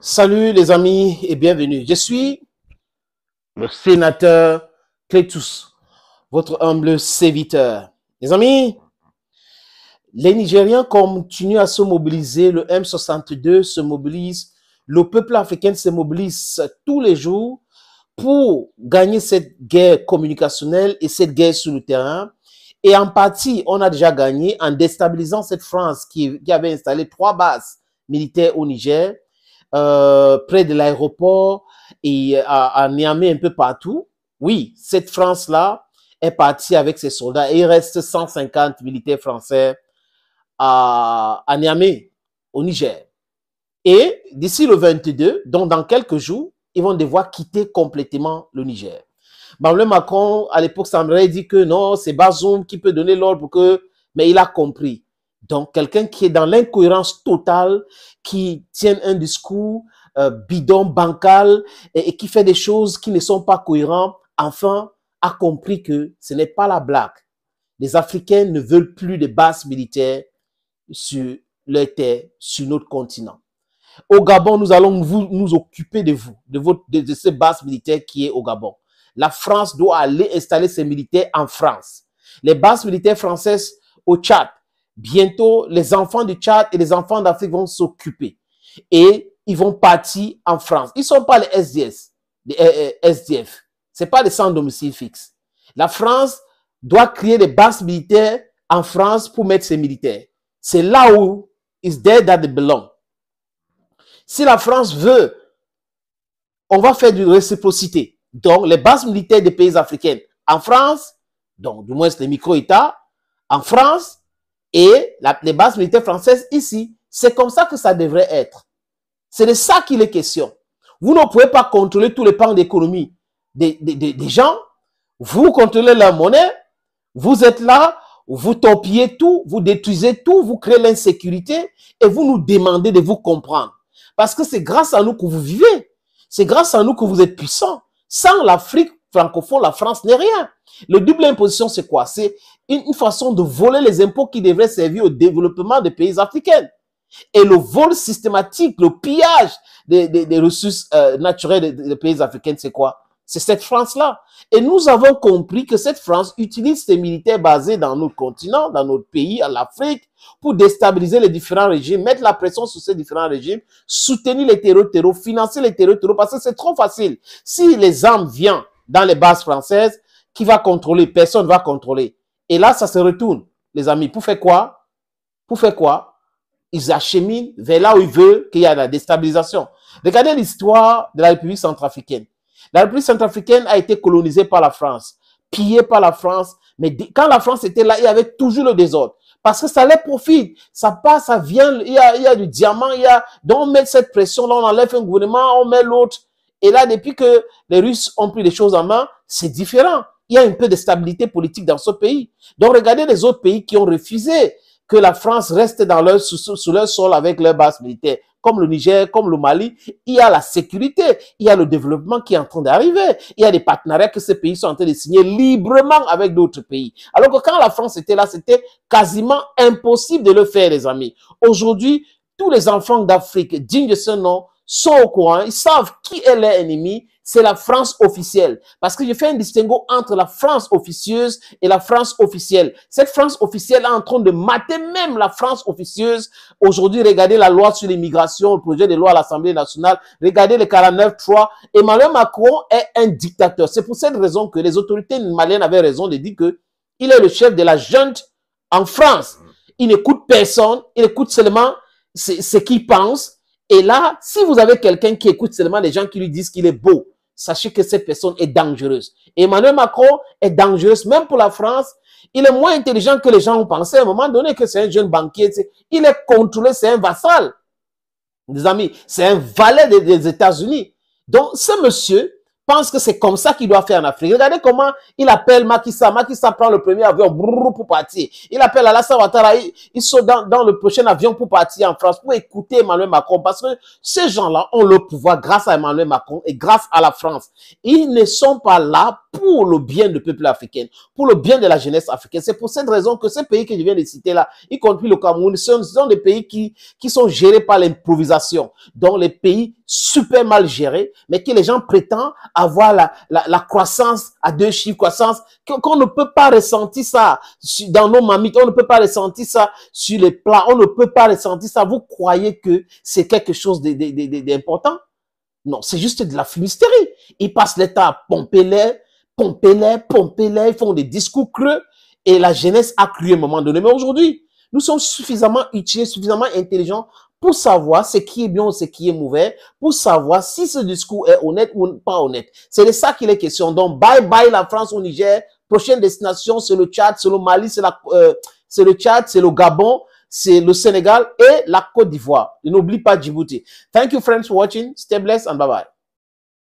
Salut les amis et bienvenue. Je suis le sénateur Kletus, votre humble serviteur. Les amis, les Nigériens continuent à se mobiliser, le M62 se mobilise, le peuple africain se mobilise tous les jours pour gagner cette guerre communicationnelle et cette guerre sur le terrain. Et en partie, on a déjà gagné en déstabilisant cette France qui avait installé trois bases militaires au Niger euh, près de l'aéroport et euh, à, Niamey, un peu partout. Oui, cette France-là est partie avec ses soldats et il reste 150 militaires français à, Niamey, au Niger. Et d'ici le 22, donc dans quelques jours, ils vont devoir quitter complètement le Niger. le Macron, à l'époque, semblerait dit que non, c'est Bazoum qui peut donner l'ordre pour que... Mais il a compris. Donc, quelqu'un qui est dans l'incohérence totale, qui tient un discours euh, bidon, bancal, et, qui fait des choses qui ne sont pas cohérentes, enfin, a compris que ce n'est pas la blague. Les Africains ne veulent plus de bases militaires sur leur terre, sur notre continent. Au Gabon, nous allons vous, nous occuper de vous, de, votre, de ces bases militaires qui est au Gabon. La France doit aller installer ses militaires en France. Les bases militaires françaises au Tchad, bientôt, les enfants du Tchad et les enfants d'Afrique vont s'occuper. Et ils vont partir en France. Ils ne sont pas les SDS, les euh, euh, SDF. Ce pas les sans domicile fixe. La France doit créer des bases militaires en France pour mettre ses militaires. C'est là où ils there that belong. Si la France veut, on va faire du réciprocité. Donc, les bases militaires des pays africains en France, donc du moins c'est les micro-États, en France, et la, les bases militaires françaises ici. C'est comme ça que ça devrait être. C'est de ça qu'il est question. Vous ne pouvez pas contrôler tous les pans d'économie des, gens. Vous contrôlez la monnaie. Vous êtes là. Vous topiez tout. Vous détruisez tout. Vous créez l'insécurité. Et vous nous demandez de vous comprendre. Parce que c'est grâce à nous que vous vivez. C'est grâce à nous que vous êtes puissants. Sans l'Afrique, Francophone, la France n'est rien. Le double imposition, c'est quoi C'est une, façon de voler les impôts qui devraient servir au développement des pays africains. Et le vol systématique, le pillage des, ressources euh, naturelles des, pays africains, c'est quoi c'est cette France-là. Et nous avons compris que cette France utilise ses militaires basés dans notre continent, dans notre pays, en Afrique, pour déstabiliser les différents régimes, mettre la pression sur ces différents régimes, soutenir les terreaux terreaux, financer les terreaux terreaux, parce que c'est trop facile. Si les armes viennent dans les bases françaises. Qui va contrôler Personne ne va contrôler. Et là, ça se retourne, les amis. Pour faire quoi Pour faire quoi Ils acheminent vers là où ils veulent qu'il y ait la déstabilisation. Regardez l'histoire de la République centrafricaine. La République centrafricaine a été colonisée par la France, pillée par la France. Mais quand la France était là, il y avait toujours le désordre. Parce que ça les profite. Ça passe, ça vient, il y a, du diamant, il y a... Donc on met cette pression, là on enlève un gouvernement, on met l'autre. Et là, depuis que les Russes ont pris les choses en main, c'est différent. Il y a un peu de stabilité politique dans ce pays. Donc, regardez les autres pays qui ont refusé que la France reste dans leur, sous, leur sol avec leurs bases militaires, comme le Niger, comme le Mali. Il y a la sécurité, il y a le développement qui est en train d'arriver. Il y a des partenariats que ces pays sont en train de signer librement avec d'autres pays. Alors que quand la France était là, c'était quasiment impossible de le faire, les amis. Aujourd'hui, tous les enfants d'Afrique dignes de ce nom sont au courant, ils savent qui est leur ennemi, c'est la France officielle. Parce que je fais un distinguo entre la France officieuse et la France officielle. Cette France officielle est en train de mater même la France officieuse. Aujourd'hui, regardez la loi sur l'immigration, le projet de loi à l'Assemblée nationale, regardez le 49-3. Emmanuel Macron est un dictateur. C'est pour cette raison que les autorités maliennes avaient raison de dire que il est le chef de la junte en France. Il n'écoute personne, il écoute seulement ce qu'il pense et là, si vous avez quelqu'un qui écoute seulement les gens qui lui disent qu'il est beau, sachez que cette personne est dangereuse. Emmanuel Macron est dangereuse, même pour la France. Il est moins intelligent que les gens ont pensé à un moment donné que c'est un jeune banquier. Il est contrôlé, c'est un vassal. Mes amis, c'est un valet des, des États-Unis. Donc, ce monsieur, pense que c'est comme ça qu'il doit faire en Afrique. Regardez comment il appelle Makissa. Makissa prend le premier avion pour partir. Il appelle Alassane Ouattara. Il, sont dans, le prochain avion pour partir en France, pour écouter Emmanuel Macron. Parce que ces gens-là ont le pouvoir grâce à Emmanuel Macron et grâce à la France. Ils ne sont pas là pour le bien du peuple africain, pour le bien de la jeunesse africaine. C'est pour cette raison que ces pays que je viens de citer là, y compris le Cameroun, ce sont des pays qui, qui sont gérés par l'improvisation. Donc les pays super mal géré, mais que les gens prétendent avoir la, la, la croissance à deux chiffres, croissance, qu'on ne peut pas ressentir ça dans nos mamites, on ne peut pas ressentir ça sur les plats, on ne peut pas ressentir ça. Vous croyez que c'est quelque chose d'important Non, c'est juste de la fumisterie. Ils passent l'état à pomper l'air, pomper l'air, pomper l'air, ils font des discours creux, et la jeunesse a cru à un moment donné. Mais aujourd'hui, nous sommes suffisamment utiles, suffisamment intelligents pour savoir ce qui est bien ou ce qui est mauvais, pour savoir si ce discours est honnête ou pas honnête. C'est de ça qu'il est question. Donc, bye bye la France au Niger. Prochaine destination, c'est le Tchad, c'est le Mali, c'est euh, le Tchad, c'est le Gabon, c'est le Sénégal et la Côte d'Ivoire. N'oublie pas Djibouti. Thank you friends for watching. Stay blessed and bye bye.